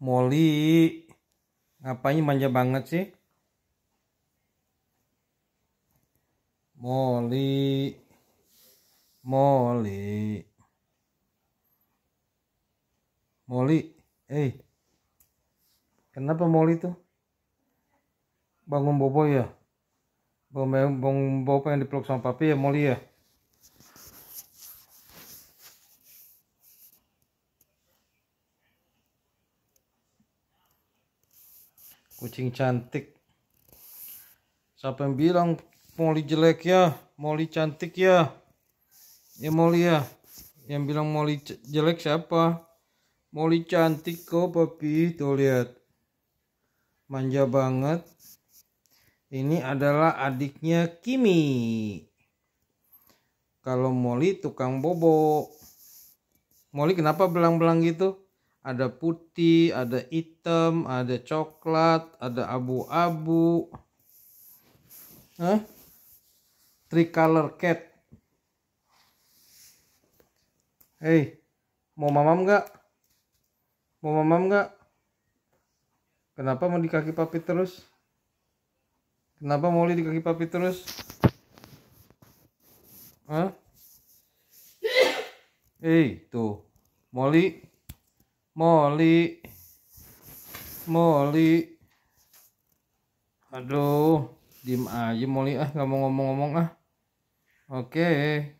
Molly ngapain manja banget sih Molly Molly Molly eh kenapa Molly tuh bangun bobo ya bangun, bangun bobo yang dipeluk sama papi ya Molly ya kucing cantik siapa yang bilang Molly jelek ya Molly cantik ya ya Molly ya yang bilang Molly jelek siapa Molly cantik kok papi tuh lihat manja banget ini adalah adiknya Kimi kalau Molly tukang bobo Molly kenapa belang-belang gitu ada putih, ada hitam, ada coklat, ada abu-abu. Hah? Tricolor cat. Hei, mau mamam nggak? Mau mamam nggak? Kenapa mau di kaki papi terus? Kenapa mau di kaki papi terus? Hah? Hei, tuh. Molly Moli. Moli. Aduh, diem aja Moli ah, nggak mau ngomong-ngomong ah. Oke. Okay.